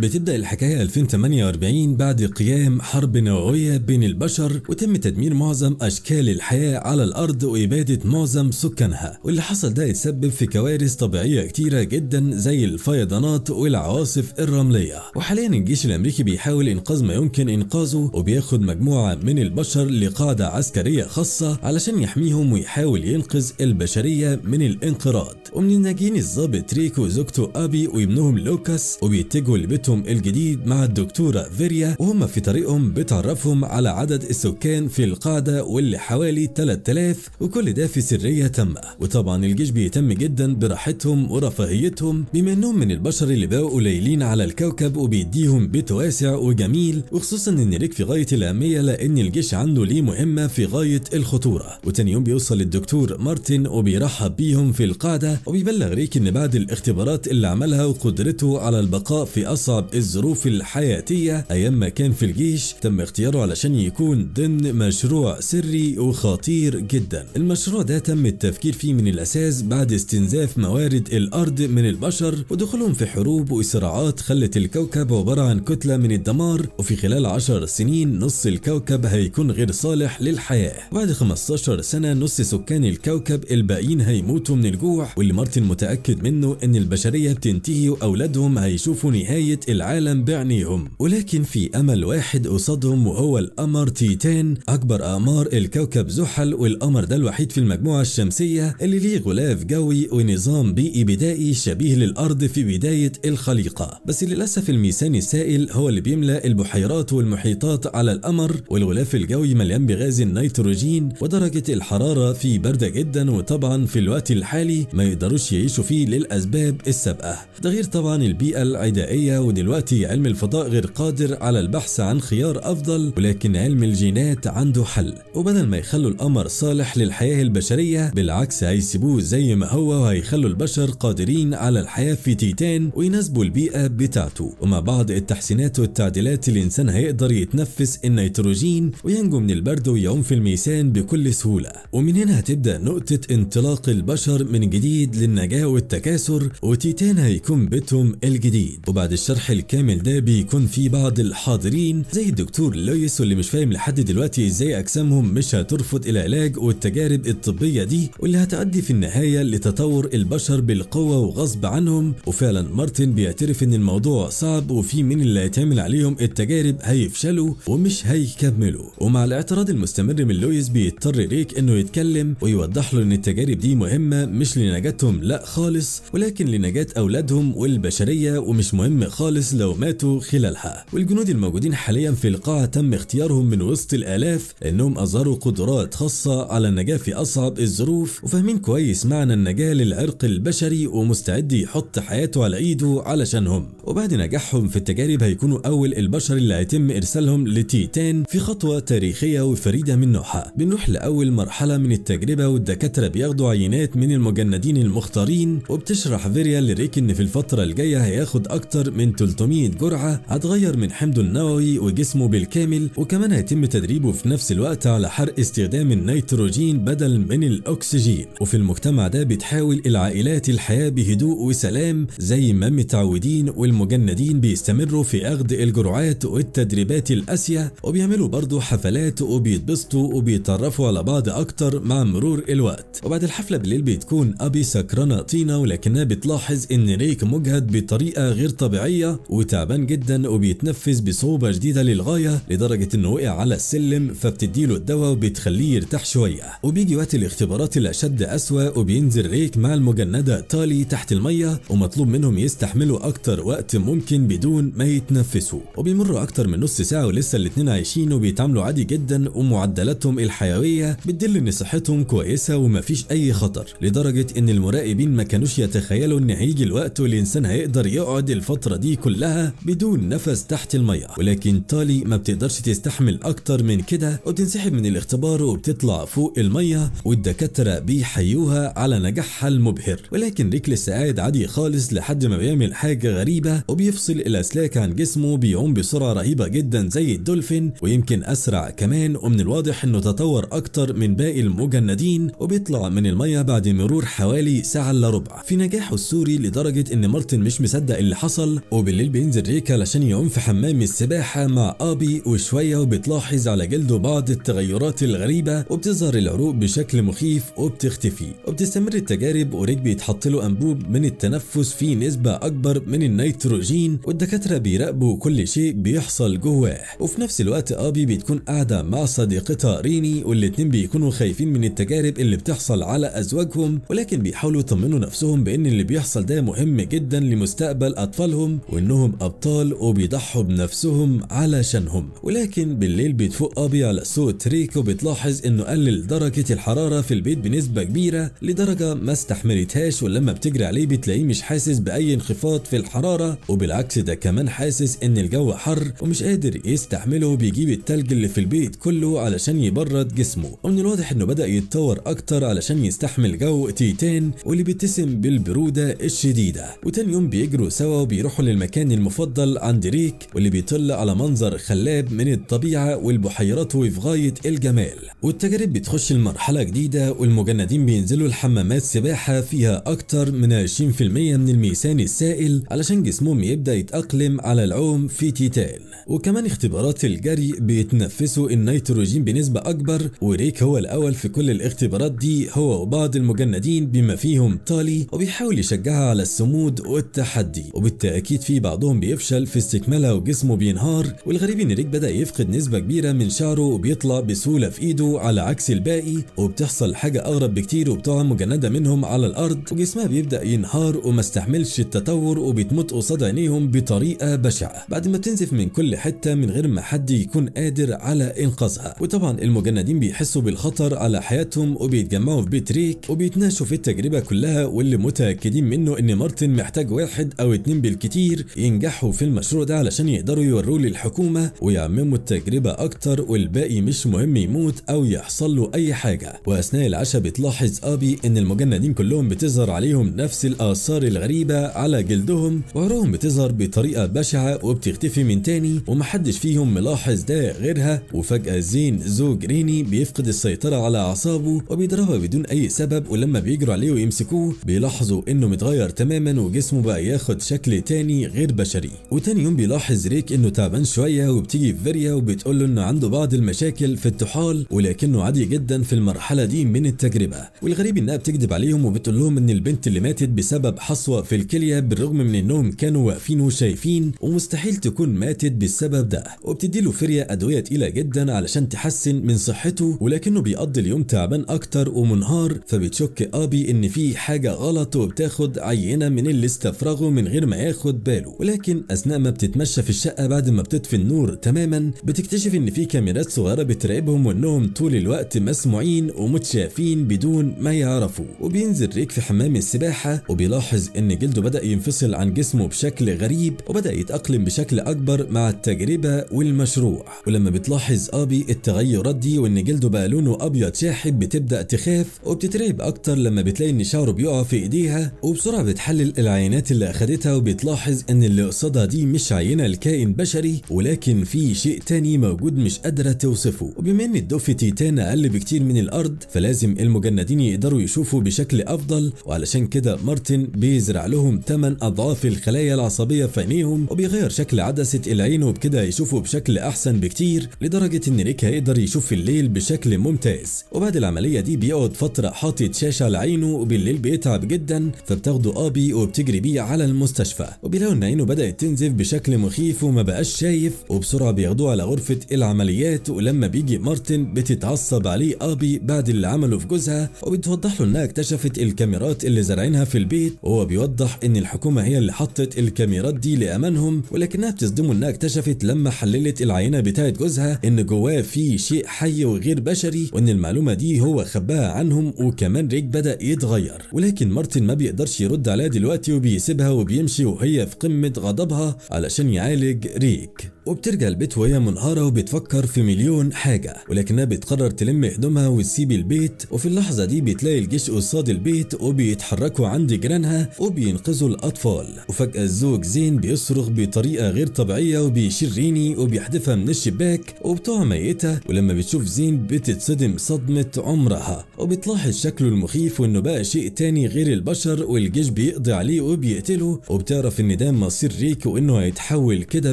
بتبدأ الحكاية 2048 بعد قيام حرب نوعية بين البشر وتم تدمير معظم أشكال الحياة على الأرض وإبادة معظم سكانها واللي حصل ده يتسبب في كوارث طبيعية كتيرة جدا زي الفيضانات والعواصف الرملية وحاليا الجيش الأمريكي بيحاول إنقاذ ما يمكن إنقاذه وبياخد مجموعة من البشر لقاعدة عسكرية خاصة علشان يحميهم ويحاول ينقذ البشرية من الانقراض ومن الناجين الظابط ريك وزوجته أبي وابنهم لوكاس وبيتجهوا لبيتهم لقاءاتهم الجديد مع الدكتورة فيريا وهم في طريقهم بتعرفهم على عدد السكان في القاعدة واللي حوالي 3000 وكل ده في سرية تامة وطبعا الجيش بيهتم جدا براحتهم ورفاهيتهم بما انهم من البشر اللي بقوا قليلين على الكوكب وبيديهم بيت واسع وجميل وخصوصا ان ريك في غاية الأهمية لأن الجيش عنده ليه مهمة في غاية الخطورة وتاني يوم بيوصل الدكتور مارتن وبيرحب بيهم في القاعدة وبيبلغ ريك ان بعد الاختبارات اللي عملها وقدرته على البقاء في أصعب أصعب الظروف الحياتية أيام ما كان في الجيش تم اختياره علشان يكون ضمن مشروع سري وخطير جدا المشروع ده تم التفكير فيه من الأساس بعد استنزاف موارد الأرض من البشر ودخولهم في حروب وصراعات خلت الكوكب عبارة عن كتلة من الدمار وفي خلال 10 سنين نص الكوكب هيكون غير صالح للحياة وبعد 15 سنة نص سكان الكوكب الباقيين هيموتوا من الجوع واللي مارتن متأكد منه ان البشرية بتنتهي واولادهم هيشوفوا نهاية بقيه العالم بعينيهم ولكن في أمل واحد قصادهم وهو القمر تيتان أكبر أقمار الكوكب زحل والقمر ده الوحيد في المجموعة الشمسية اللي ليه غلاف جوي ونظام بيئي بدائي شبيه للأرض في بداية الخليقة بس للأسف الميثان السائل هو اللي بيملأ البحيرات والمحيطات على القمر والغلاف الجوي مليان بغاز النيتروجين ودرجة الحرارة فيه باردة جدا وطبعا في الوقت الحالي ما يقدروش يعيشوا فيه للأسباب السابقة ده غير طبعا البيئة العدائية دلوقتي علم الفضاء غير قادر على البحث عن خيار أفضل ولكن علم الجينات عنده حل وبدل ما يخلوا القمر صالح للحياة البشرية بالعكس هيسيبوه زي ما هو وهيخلوا البشر قادرين على الحياة في تيتان ويناسبوا البيئة بتاعته ومع بعض التحسينات والتعديلات الإنسان هيقدر يتنفس النيتروجين وينجو من البرد ويعوم في الميسان بكل سهولة ومن هنا هتبدأ نقطة انطلاق البشر من جديد للنجاة والتكاثر وتيتان هيكون بيتهم الجديد وبعد الشرح الشرح الكامل ده بيكون في بعض الحاضرين زي الدكتور لويس واللي مش فاهم لحد دلوقتي ازاي اجسامهم مش هترفض العلاج والتجارب الطبيه دي واللي هتؤدي في النهايه لتطور البشر بالقوه وغصب عنهم وفعلا مارتن بيعترف ان الموضوع صعب وفي من اللي هيتعمل عليهم التجارب هيفشلوا ومش هيكملوا ومع الاعتراض المستمر من لويس بيضطر ريك انه يتكلم ويوضح له ان التجارب دي مهمه مش لنجاتهم لا خالص ولكن لنجاه اولادهم والبشريه ومش مهم خالص خالص لو ماتوا خلالها والجنود الموجودين حاليا في القاعة تم اختيارهم من وسط الآلاف انهم أظهروا قدرات خاصة على النجاة في أصعب الظروف وفاهمين كويس معنى النجاة للعرق البشري ومستعد يحط حياته على إيده علشانهم وبعد نجاحهم في التجارب هيكونوا أول البشر اللي هيتم إرسالهم لتيتان في خطوة تاريخية وفريدة من نوعها بنروح لأول مرحلة من التجربة والدكاترة بياخدوا عينات من المجندين المختارين وبتشرح فيريا لريك إن في الفترة الجاية هياخد أكتر من 300 جرعة هتغير من حمضه النووي وجسمه بالكامل وكمان هيتم تدريبه في نفس الوقت على حرق استخدام النيتروجين بدل من الأكسجين وفي المجتمع ده بتحاول العائلات الحياة بهدوء وسلام زي ما متعودين والمجندين بيستمروا في أخذ الجرعات والتدريبات الأسية وبيعملوا برضه حفلات وبيتبسطوا وبيتعرفوا على بعض أكتر مع مرور الوقت وبعد الحفلة بالليل بتكون أبي سكرانة طينة ولكنها بتلاحظ إن ريك مجهد بطريقة غير طبيعية وتعبان جدا وبيتنفس بصعوبة شديدة للغاية لدرجة انه وقع على السلم فبتديله الدواء وبتخليه يرتاح شوية وبيجي وقت الاختبارات الأشد أسوأ وبينزل ريك مع المجندة تالي تحت المية ومطلوب منهم يستحملوا أكتر وقت ممكن بدون ما يتنفسوا وبيمروا أكتر من نص ساعة ولسه الاثنين عايشين وبيتعاملوا عادي جدا ومعدلاتهم الحيوية بتدل إن صحتهم كويسة ومفيش أي خطر لدرجة إن المراقبين ما كانوش يتخيلوا إن هيجي الوقت والإنسان هيقدر يقعد الفترة دي كلها بدون نفس تحت المية ولكن تالي ما بتقدرش تستحمل أكتر من كده وبتنسحب من الاختبار وبتطلع فوق المية والدكاترة بيحيوها على نجاحها المبهر ولكن لسه قاعد عادي خالص لحد ما بيعمل حاجة غريبة وبيفصل الأسلاك عن جسمه بيعوم بسرعة رهيبة جدا زي الدولفين ويمكن أسرع كمان ومن الواضح إنه تطور أكتر من باقي المجندين وبيطلع من المية بعد مرور حوالي ساعة إلا ربع في نجاحه السوري لدرجة إن مارتن مش مصدق اللي حصل وب بالليل بينزل ريكا علشان يعوم في حمام السباحة مع أبي وشوية وبتلاحظ على جلده بعض التغيرات الغريبة وبتظهر العروق بشكل مخيف وبتختفي وبتستمر التجارب وريك بيتحط له أنبوب من التنفس فيه نسبة أكبر من النيتروجين والدكاترة بيراقبوا كل شيء بيحصل جواه وفي نفس الوقت أبي بتكون قاعدة مع صديقتها ريني والاتنين بيكونوا خايفين من التجارب اللي بتحصل على أزواجهم ولكن بيحاولوا يطمنوا نفسهم بأن اللي بيحصل ده مهم جدا لمستقبل أطفالهم وانهم ابطال وبيضحوا بنفسهم علشانهم ولكن بالليل بتفوق ابي على صوت ريك وبتلاحظ انه قلل درجه الحراره في البيت بنسبه كبيره لدرجه ما استحملتهاش ولما بتجري عليه بتلاقيه مش حاسس باي انخفاض في الحراره وبالعكس ده كمان حاسس ان الجو حر ومش قادر يستحمله وبيجيب التلج اللي في البيت كله علشان يبرد جسمه ومن الواضح انه بدا يتطور اكتر علشان يستحمل جو تيتان واللي بيتسم بالبروده الشديده وتاني يوم بيجروا سوا وبيروحوا للم المكان المفضل عند ريك واللي بيطل على منظر خلاب من الطبيعة والبحيرات وفي غاية الجمال والتجارب بتخش لمرحلة جديدة والمجندين بينزلوا الحمامات سباحة فيها أكتر من 20% من الميسان السائل علشان جسمهم يبدأ يتأقلم على العوم في تيتان وكمان اختبارات الجري بيتنفسوا النيتروجين بنسبة أكبر وريك هو الأول في كل الاختبارات دي هو وبعض المجندين بما فيهم تالي وبيحاول يشجعها على الصمود والتحدي وبالتأكيد في في بعضهم بيفشل في استكمالها وجسمه بينهار والغريب ان ريك بدأ يفقد نسبة كبيرة من شعره وبيطلع بسهولة في ايده على عكس الباقي وبتحصل حاجة اغرب بكتير وبتقع مجندة منهم على الارض وجسمها بيبدأ ينهار وما استحملش التطور وبتموت قصاد عينيهم بطريقة بشعة بعد ما بتنزف من كل حتة من غير ما حد يكون قادر على انقاذها وطبعا المجندين بيحسوا بالخطر على حياتهم وبيتجمعوا في بيت ريك وبيتناقشوا في التجربة كلها واللي متأكدين منه ان مارتن محتاج واحد او اتنين بالكتير كتير ينجحوا في المشروع ده علشان يقدروا يوروه للحكومة ويعمموا التجربة أكتر والباقي مش مهم يموت أو يحصل له أي حاجة وأثناء العشاء بتلاحظ أبي إن المجندين كلهم بتظهر عليهم نفس الآثار الغريبة على جلدهم وعروهم بتظهر بطريقة بشعة وبتختفي من تاني ومحدش فيهم ملاحظ ده غيرها وفجأة زين زوج ريني بيفقد السيطرة على أعصابه وبيضربها بدون أي سبب ولما بيجروا عليه ويمسكوه بيلاحظوا إنه متغير تماما وجسمه بقى ياخد شكل تاني غير بشري وتاني يوم بيلاحظ ريك انه تعبان شويه وبتيجي فيريا وبتقول له انه عنده بعض المشاكل في الطحال ولكنه عادي جدا في المرحله دي من التجربه والغريب انها بتكذب عليهم وبتقول لهم ان البنت اللي ماتت بسبب حصوه في الكليه بالرغم من انهم كانوا واقفين وشايفين ومستحيل تكون ماتت بالسبب ده وبتدي له فيريا ادويه تقيله جدا علشان تحسن من صحته ولكنه بيقضي اليوم تعبان اكتر ومنهار فبتشك ابي ان في حاجه غلط وبتاخد عينه من اللي استفرغه من غير ما ياخد باله باله ولكن اثناء ما بتتمشى في الشقه بعد ما بتطفي النور تماما بتكتشف ان في كاميرات صغيره بتراقبهم وانهم طول الوقت مسموعين ومتشافين بدون ما يعرفوا وبينزل ريك في حمام السباحه وبيلاحظ ان جلده بدا ينفصل عن جسمه بشكل غريب وبدا يتاقلم بشكل اكبر مع التجربه والمشروع ولما بتلاحظ ابي التغيرات دي وان جلده بقى لونه ابيض شاحب بتبدا تخاف وبتترعب اكتر لما بتلاقي ان شعره بيقع في ايديها وبسرعه بتحلل العينات اللي اخدتها وبتلاحظ ان اللي قصادها دي مش عينه لكائن بشري ولكن في شيء تاني موجود مش قادره توصفه وبما ان الدف تيتان اقل بكتير من الارض فلازم المجندين يقدروا يشوفوا بشكل افضل وعلشان كده مارتن بيزرع لهم 8 اضعاف الخلايا العصبيه في عينيهم وبيغير شكل عدسه العين وبكده يشوفوا بشكل احسن بكتير لدرجه ان ريك هيقدر يشوف في الليل بشكل ممتاز وبعد العمليه دي بيقعد فتره حاطط شاشه على عينه وبالليل بيتعب جدا فبتاخده ابي وبتجري بيه على المستشفى وبيلاقوا ان عينه بدات تنزف بشكل مخيف وما بقاش شايف وبسرعه بياخدوه على غرفه العمليات ولما بيجي مارتن بتتعصب عليه ابي بعد اللي عمله في جوزها وبتوضح له انها اكتشفت الكاميرات اللي زارعينها في البيت وهو بيوضح ان الحكومه هي اللي حطت الكاميرات دي لامانهم ولكنها بتصدمه انها اكتشفت لما حللت العينه بتاعه جوزها ان جواه في شيء حي وغير بشري وان المعلومه دي هو خباها عنهم وكمان ريك بدا يتغير ولكن مارتن ما بيقدرش يرد عليها دلوقتي وبيسيبها وبيمشي وهي في قمه يتمد غضبها علشان يعالج ريك وبترجع البيت وهي منهارة وبتفكر في مليون حاجة ولكنها بتقرر تلم هدومها وتسيب البيت وفي اللحظة دي بتلاقي الجيش قصاد البيت وبيتحركوا عند جيرانها وبينقذوا الأطفال وفجأة الزوج زين بيصرخ بطريقة غير طبيعية وبيشير ريني وبيحدفها من الشباك وبتقع ميتة ولما بتشوف زين بتتصدم صدمة عمرها وبتلاحظ شكله المخيف وإنه بقى شيء تاني غير البشر والجيش بيقضي عليه وبيقتله وبتعرف إن ده مصير ريك وإنه هيتحول كده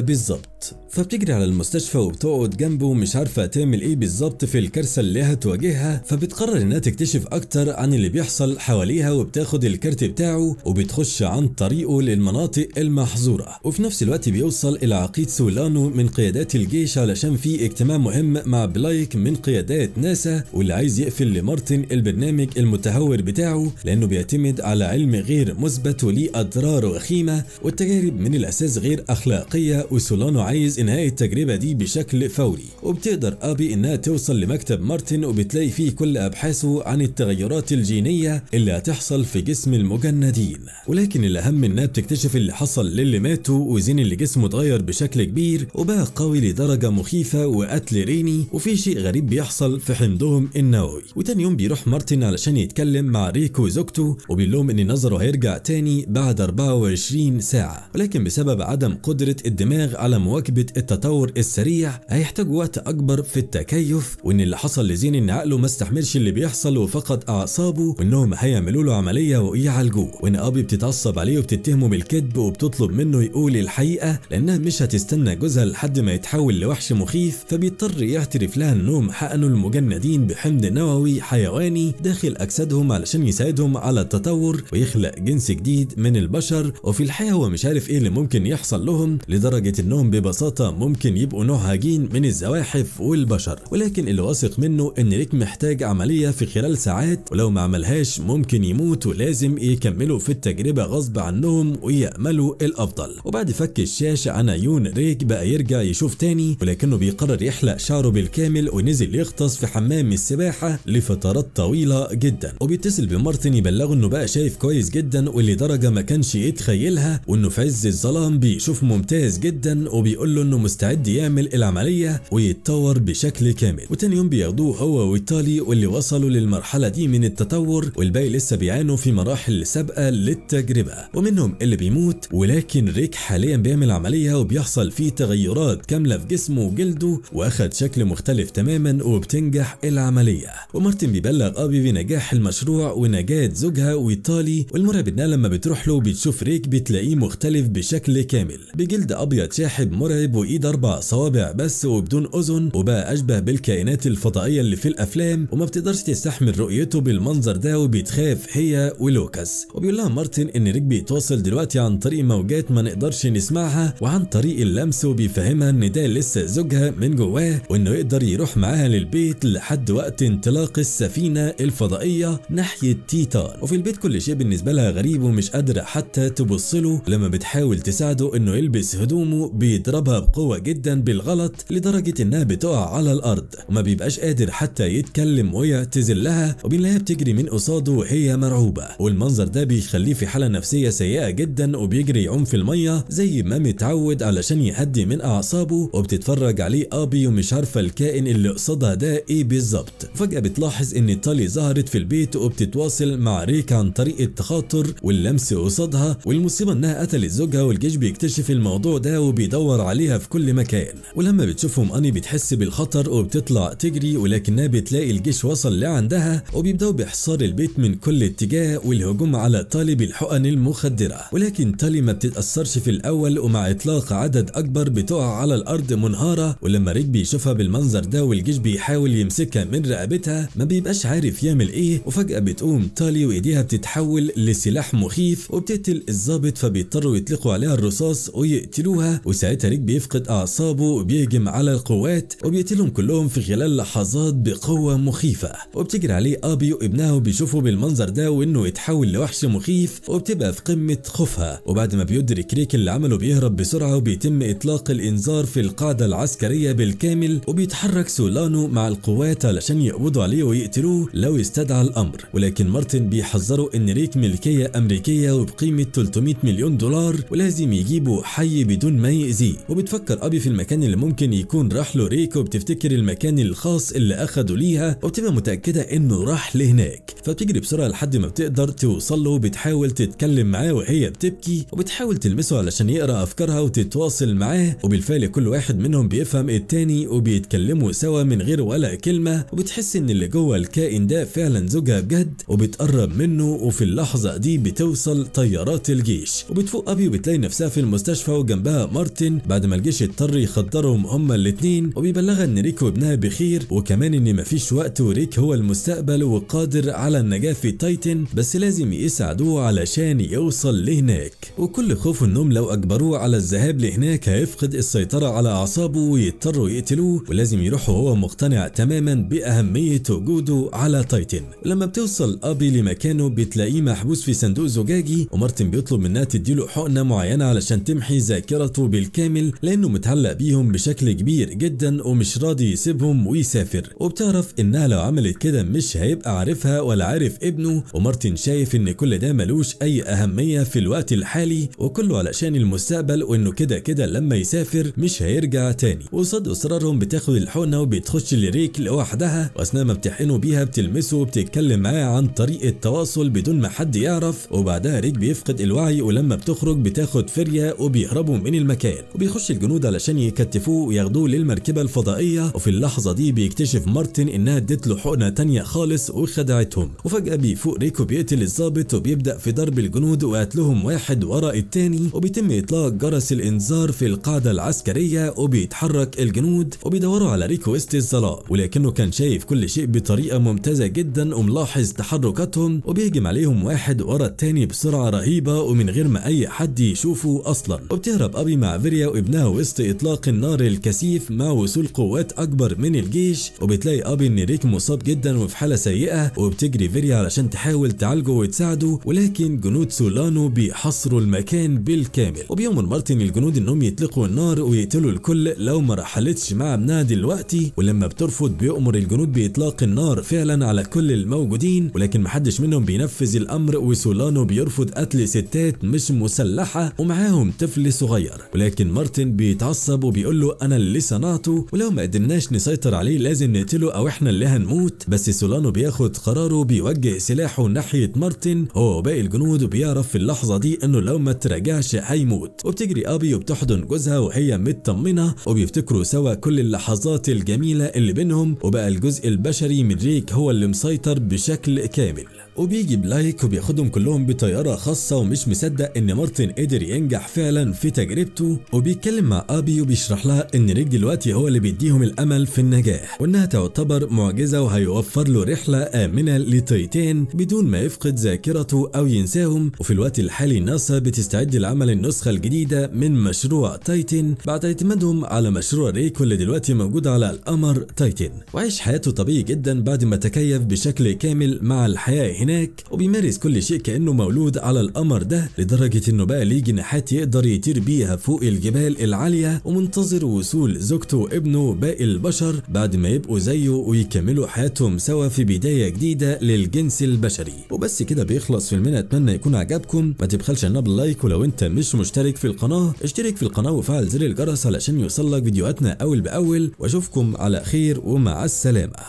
بالظبط فبتجري على المستشفى وبتقعد جنبه ومش عارفه تعمل ايه بالظبط في الكارثه اللي هتواجهها فبتقرر انها تكتشف اكتر عن اللي بيحصل حواليها وبتاخد الكارت بتاعه وبتخش عن طريقه للمناطق المحظوره وفي نفس الوقت بيوصل العقيد سولانو من قيادات الجيش علشان في اجتماع مهم مع بلايك من قيادات ناسا واللي عايز يقفل لمارتن البرنامج المتهور بتاعه لانه بيعتمد على علم غير مثبت وليه اضرار وخيمه والتجارب من الاساس غير اخلاقيه وسولانو عايز انهاء التجربه دي بشكل فوري وبتقدر ابي انها توصل لمكتب مارتن وبتلاقي فيه كل ابحاثه عن التغيرات الجينيه اللي هتحصل في جسم المجندين ولكن الاهم انها بتكتشف اللي حصل للي ماتوا وزين اللي جسمه اتغير بشكل كبير وبقى قوي لدرجه مخيفه وقتل ريني وفي شيء غريب بيحصل في حمضهم النووي وتاني يوم بيروح مارتن علشان يتكلم مع ريكو وزوجته وبيقول لهم ان نظره هيرجع تاني بعد 24 ساعه ولكن بسبب عدم قدره الدماغ على مواكبه التطور السريع هيحتاج وقت اكبر في التكيف وان اللي حصل لزين ان عقله ما استحملش اللي بيحصل وفقد اعصابه وانهم هيعملوا له عمليه ويعالجوه وان ابي بتتعصب عليه وبتتهمه بالكذب وبتطلب منه يقول الحقيقه لانها مش هتستنى جوزها لحد ما يتحول لوحش مخيف فبيضطر يعترف لها انهم حقنوا المجندين بحمض نووي حيواني داخل اجسادهم علشان يساعدهم على التطور ويخلق جنس جديد من البشر وفي الحقيقه هو مش عارف ايه اللي ممكن يحصل لهم لدرجه انهم ببساطه الخارطة ممكن يبقوا نوع هجين من الزواحف والبشر ولكن اللي واثق منه ان ريك محتاج عملية في خلال ساعات ولو ما عملهاش ممكن يموت ولازم يكملوا في التجربة غصب عنهم ويأملوا الأفضل وبعد فك الشاشة عن عيون ريك بقى يرجع يشوف تاني ولكنه بيقرر يحلق شعره بالكامل ونزل يغطس في حمام السباحة لفترات طويلة جدا وبيتصل بمارتن يبلغه انه بقى شايف كويس جدا واللي درجة ما كانش يتخيلها وانه في عز الظلام بيشوف ممتاز جدا وبيقول له انه مستعد يعمل العملية ويتطور بشكل كامل وتاني يوم بياخدوه هو وايطالي واللي وصلوا للمرحلة دي من التطور والباقي لسه بيعانوا في مراحل سابقة للتجربة ومنهم اللي بيموت ولكن ريك حاليا بيعمل عملية وبيحصل فيه تغيرات كاملة في جسمه وجلده واخد شكل مختلف تماما وبتنجح العملية ومارتن بيبلغ ابي بنجاح المشروع ونجاة زوجها وايطالي والمرعب انها لما بتروح له بتشوف ريك بتلاقيه مختلف بشكل كامل بجلد ابيض شاحب مرعب ايد أربع صوابع بس وبدون أذن وبقى أشبه بالكائنات الفضائية اللي في الأفلام وما بتقدرش تستحمل رؤيته بالمنظر ده وبتخاف هي ولوكاس وبيقول لها مارتن إن ريك بيتواصل دلوقتي عن طريق موجات ما نقدرش نسمعها وعن طريق اللمس وبيفهمها إن ده لسه زوجها من جواه وإنه يقدر يروح معاها للبيت لحد وقت انطلاق السفينة الفضائية ناحية تيتان وفي البيت كل شيء بالنسبة لها غريب ومش قادرة حتى تبص له لما بتحاول تساعده إنه يلبس هدومه بيضربها بيضربها بقوة جدا بالغلط لدرجة انها بتقع على الارض وما بيبقاش قادر حتى يتكلم ويعتذر لها وبنلاقيها بتجري من قصاده وهي مرعوبة والمنظر ده بيخليه في حالة نفسية سيئة جدا وبيجري يعوم في المية زي ما متعود علشان يهدي من اعصابه وبتتفرج عليه ابي ومش عارفة الكائن اللي قصادها ده ايه بالظبط فجأة بتلاحظ ان تالي ظهرت في البيت وبتتواصل مع ريك عن طريق التخاطر واللمس قصادها والمصيبة انها قتلت زوجها والجيش بيكتشف الموضوع ده وبيدور عليها تلاقيها في كل مكان ولما بتشوفهم اني بتحس بالخطر وبتطلع تجري ولكنها بتلاقي الجيش وصل لعندها وبيبداوا بحصار البيت من كل اتجاه والهجوم على تالي بالحقن المخدره ولكن تالي ما بتتاثرش في الاول ومع اطلاق عدد اكبر بتقع على الارض منهاره ولما ريك بيشوفها بالمنظر ده والجيش بيحاول يمسكها من رقبتها ما بيبقاش عارف يعمل ايه وفجاه بتقوم تالي وايديها بتتحول لسلاح مخيف وبتقتل الظابط فبيضطروا يطلقوا عليها الرصاص ويقتلوها وساعتها ريك بي بيفقد أعصابه وبيهجم على القوات وبيقتلهم كلهم في خلال لحظات بقوة مخيفة وبتجري عليه أبي وابنها وبيشوفوا بالمنظر ده وإنه يتحول لوحش مخيف وبتبقى في قمة خوفها وبعد ما بيدرك ريك اللي عمله بيهرب بسرعة وبيتم إطلاق الإنذار في القاعدة العسكرية بالكامل وبيتحرك سولانو مع القوات علشان يقبضوا عليه ويقتلوه لو استدعى الأمر ولكن مارتن بيحذره إن ريك ملكية أمريكية وبقيمة 300 مليون دولار ولازم يجيبه حي بدون ما يأذيه بتفكر أبي في المكان اللي ممكن يكون راح له ريكو بتفتكر المكان الخاص اللي أخده ليها وبتبقى متأكدة إنه راح لهناك فبتجري بسرعة لحد ما بتقدر توصل له وبتحاول تتكلم معاه وهي بتبكي وبتحاول تلمسه علشان يقرأ أفكارها وتتواصل معاه وبالفعل كل واحد منهم بيفهم التاني وبيتكلموا سوا من غير ولا كلمة وبتحس إن اللي جوه الكائن ده فعلا زوجها بجد وبتقرب منه وفي اللحظة دي بتوصل طيارات الجيش وبتفوق أبي وبتلاقي نفسها في المستشفى وجنبها مارتن بعد ما الجيش اضطر يخدرهم هما الاثنين وبيبلغها ان ريك وابنها بخير وكمان ان مفيش وقت وريك هو المستقبل وقادر على النجاة في تايتن بس لازم يساعدوه علشان يوصل لهناك وكل خوف انهم لو اجبروه على الذهاب لهناك هيفقد السيطرة على اعصابه ويضطروا يقتلوه ولازم يروح وهو مقتنع تماما باهمية وجوده على تايتن لما بتوصل ابي لمكانه بتلاقيه محبوس في صندوق زجاجي ومارتن بيطلب منها تديله حقنة معينة علشان تمحي ذاكرته بالكامل لأنه متعلق بيهم بشكل كبير جدا ومش راضي يسيبهم ويسافر وبتعرف إنها لو عملت كده مش هيبقى عارفها ولا عارف ابنه ومارتن شايف إن كل ده ملوش أي أهمية في الوقت الحالي وكله علشان المستقبل وإنه كده كده لما يسافر مش هيرجع تاني وصد إصرارهم بتاخد الحقنة وبتخش لريك لوحدها وأثناء ما بتحقنه بيها بتلمسه وبتتكلم معاه عن طريق التواصل بدون ما حد يعرف وبعدها ريك بيفقد الوعي ولما بتخرج بتاخد فرية وبيهربوا من المكان وبيخش الجنود علشان يكتفوه وياخدوه للمركبة الفضائية وفي اللحظة دي بيكتشف مارتن انها ادت له حقنة ثانيه خالص وخدعتهم وفجأة بيفوق ريكو بيقتل الظابط وبيبدأ في ضرب الجنود وقتلهم واحد وراء الثاني وبيتم اطلاق جرس الانذار في القاعدة العسكرية وبيتحرك الجنود وبيدوروا على ريكو وسط الظلام ولكنه كان شايف كل شيء بطريقة ممتازة جدا وملاحظ تحركاتهم وبيهجم عليهم واحد ورا الثاني بسرعة رهيبة ومن غير ما اي حد يشوفه اصلا وبتهرب ابي مع فيريا وابنها وسط اطلاق النار الكثيف مع وصول قوات اكبر من الجيش وبتلاقي ابي ان ريك مصاب جدا وفي حاله سيئه وبتجري فيريا علشان تحاول تعالجه وتساعده ولكن جنود سولانو بيحصروا المكان بالكامل وبيامر مارتن الجنود انهم يطلقوا النار ويقتلوا الكل لو ما رحلتش مع ابنها دلوقتي ولما بترفض بيامر الجنود باطلاق النار فعلا على كل الموجودين ولكن محدش منهم بينفذ الامر وسولانو بيرفض قتل ستات مش مسلحه ومعاهم طفل صغير ولكن مارتن بيتعصب وبيقول له انا اللي صنعته ولو ما قدرناش نسيطر عليه لازم نقتله او احنا اللي هنموت بس سولانو بياخد قراره بيوجه سلاحه ناحيه مارتن هو وباقي الجنود وبيعرف في اللحظه دي انه لو ما تراجعش هيموت وبتجري ابي وبتحضن جوزها وهي مطمنه وبيفتكروا سوا كل اللحظات الجميله اللي بينهم وبقى الجزء البشري من ريك هو اللي مسيطر بشكل كامل وبيجي بلايك وبياخدهم كلهم بطياره خاصه ومش مصدق ان مارتن قدر ينجح فعلا في تجربته وبيتكلم مع ابي وبيشرح لها ان ريك دلوقتي هو اللي بيديهم الامل في النجاح وانها تعتبر معجزه وهيوفر له رحله امنه لتيتان بدون ما يفقد ذاكرته او ينساهم وفي الوقت الحالي ناسا بتستعد لعمل النسخه الجديده من مشروع تايتن بعد اعتمادهم على مشروع ريك واللي دلوقتي موجود على القمر تايتن وعيش حياته طبيعي جدا بعد ما تكيف بشكل كامل مع الحياه هناك وبيمارس كل شيء كانه مولود على القمر ده لدرجه انه بقى ليه جناحات يقدر يطير بيها فوق الجبال العالية ومنتظر وصول زوجته وابنه باقي البشر بعد ما يبقوا زيه ويكملوا حياتهم سوا في بداية جديدة للجنس البشري وبس كده بيخلص فيلمنا اتمنى يكون عجبكم ما تبخلش لنا باللايك ولو انت مش مشترك في القناة اشترك في القناة وفعل زر الجرس علشان يوصلك فيديوهاتنا اول باول واشوفكم على خير ومع السلامة